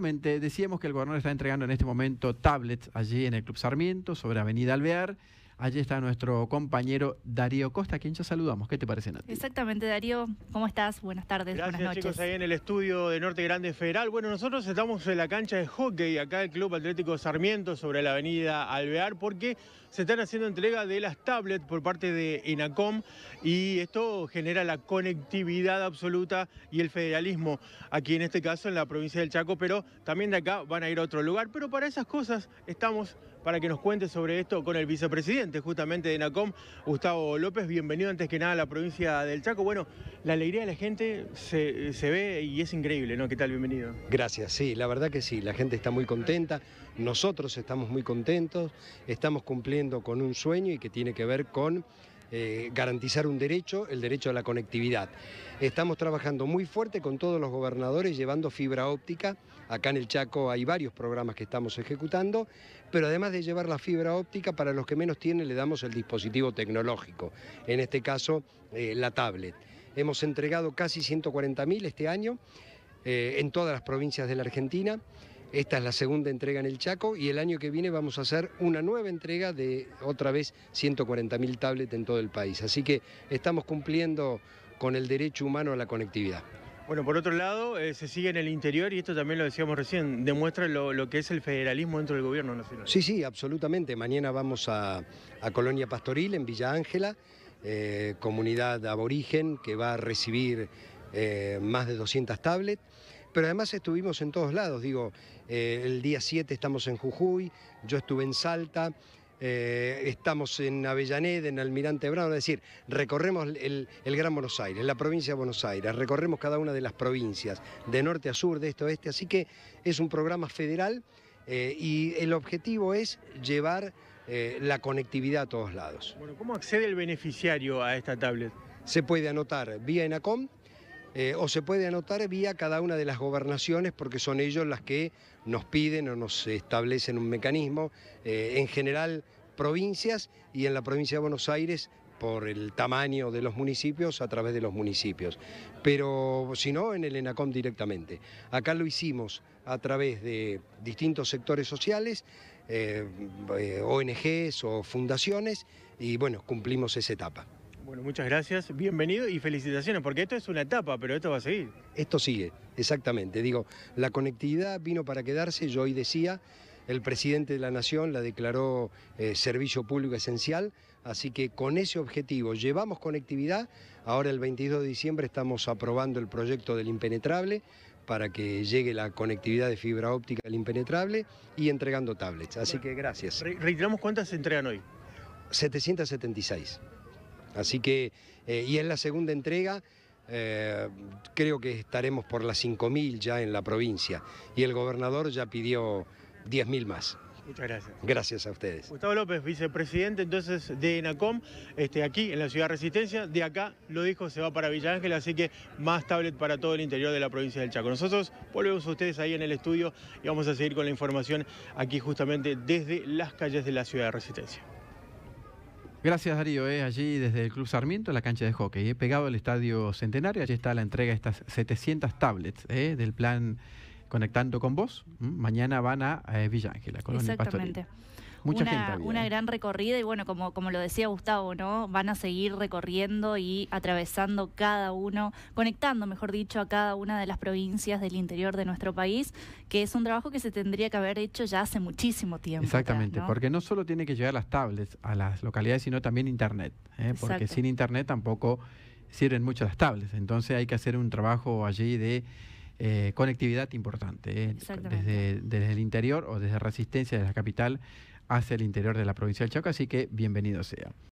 decíamos que el gobernador está entregando en este momento tablets allí en el Club Sarmiento, sobre Avenida Alvear. Allí está nuestro compañero Darío Costa, a quien ya saludamos. ¿Qué te parece, Nati? Exactamente, Darío. ¿Cómo estás? Buenas tardes, buenas noches. chicos, ahí en el estudio de Norte Grande Federal. Bueno, nosotros estamos en la cancha de hockey, acá del Club Atlético Sarmiento, sobre la avenida Alvear, porque se están haciendo entrega de las tablets por parte de INACOM y esto genera la conectividad absoluta y el federalismo aquí en este caso en la provincia del Chaco, pero también de acá van a ir a otro lugar. Pero para esas cosas estamos para que nos cuente sobre esto con el vicepresidente justamente de NACOM, Gustavo López. Bienvenido antes que nada a la provincia del Chaco. Bueno, la alegría de la gente se, se ve y es increíble, ¿no? ¿Qué tal? Bienvenido. Gracias, sí, la verdad que sí, la gente está muy contenta, nosotros estamos muy contentos, estamos cumpliendo con un sueño y que tiene que ver con eh, garantizar un derecho, el derecho a la conectividad. Estamos trabajando muy fuerte con todos los gobernadores llevando fibra óptica. Acá en el Chaco hay varios programas que estamos ejecutando, pero además de llevar la fibra óptica, para los que menos tienen le damos el dispositivo tecnológico, en este caso eh, la tablet. Hemos entregado casi 140.000 este año eh, en todas las provincias de la Argentina. Esta es la segunda entrega en el Chaco y el año que viene vamos a hacer una nueva entrega de otra vez 140.000 tablets en todo el país. Así que estamos cumpliendo con el derecho humano a la conectividad. Bueno, por otro lado, eh, se sigue en el interior y esto también lo decíamos recién, demuestra lo, que es el federalismo dentro del gobierno nacional. Sí, sí, absolutamente. Mañana vamos a, Colonia Pastoril, en Villa Ángela, eh, comunidad aborigen que va a recibir eh, más de 200 tablets pero además estuvimos en todos lados, digo, eh, el día 7 estamos en Jujuy, yo estuve en Salta, eh, estamos en Avellaneda, en Almirante Brown, es decir, recorremos el, Gran Buenos Aires, la provincia de Buenos Aires, recorremos cada una de las provincias, de norte a sur, de este a oeste, así que es un programa federal eh, y el objetivo es llevar la conectividad a todos lados. Bueno, ¿cómo accede el beneficiario a esta tablet? Se puede anotar vía ENACOM, eh, o se puede anotar vía cada una de las gobernaciones porque son ellos las que nos piden o nos establecen un mecanismo, eh, en general provincias y en la provincia de Buenos Aires por el tamaño de los municipios a través de los municipios, pero si no, en el ENACOM directamente. Acá lo hicimos a través de distintos sectores sociales, eh, ONGs o fundaciones, y bueno, cumplimos esa etapa. Bueno, muchas gracias, bienvenido y felicitaciones, porque esto es una etapa, pero esto va a seguir. Esto sigue, exactamente. Digo, la conectividad vino para quedarse, yo hoy decía, el presidente de la Nación la declaró eh, servicio público esencial, así que con ese objetivo llevamos conectividad, ahora el 22 de diciembre estamos aprobando el proyecto del impenetrable para que llegue la conectividad de fibra óptica al impenetrable y entregando tablets, así que gracias. reiteramos cuántas se entregan hoy. 776. Así que, eh, y en la segunda entrega, eh, creo que estaremos por las 5.000 ya en la provincia y el gobernador ya pidió 10.000 más. Muchas gracias. Gracias a ustedes. Gustavo López, vicepresidente entonces de ENACOM, este, aquí en la ciudad Resistencia. De acá, lo dijo, se va para Villa Ángel, así que más tablet para todo el interior de la provincia del Chaco. Nosotros volvemos a ustedes ahí en el estudio y vamos a seguir con la información aquí justamente desde las calles de la ciudad de Resistencia. Gracias Darío, eh, allí desde el Club Sarmiento, la cancha de hockey, He eh, pegado al Estadio Centenario, allí está la entrega de estas 700 tablets eh, del plan Conectando con Vos. Mm, mañana van a eh, Villa Ángela, Colonia Exactamente una, una gran recorrida y bueno, como, como lo decía Gustavo, ¿no? Van a seguir recorriendo y atravesando cada uno, conectando, mejor dicho, a cada una de las provincias del interior de nuestro país, que es un trabajo que se tendría que haber hecho ya hace muchísimo tiempo. Exactamente, porque no solo tiene que llegar las tablets a las localidades, sino también Internet, ¿eh? porque sin Internet tampoco sirven mucho las tablets, entonces hay que hacer un trabajo allí de... Eh, conectividad importante, ¿eh? desde, desde, el interior o desde Resistencia, desde la capital hacia el interior de la provincia del Chaco, así que bienvenido sea.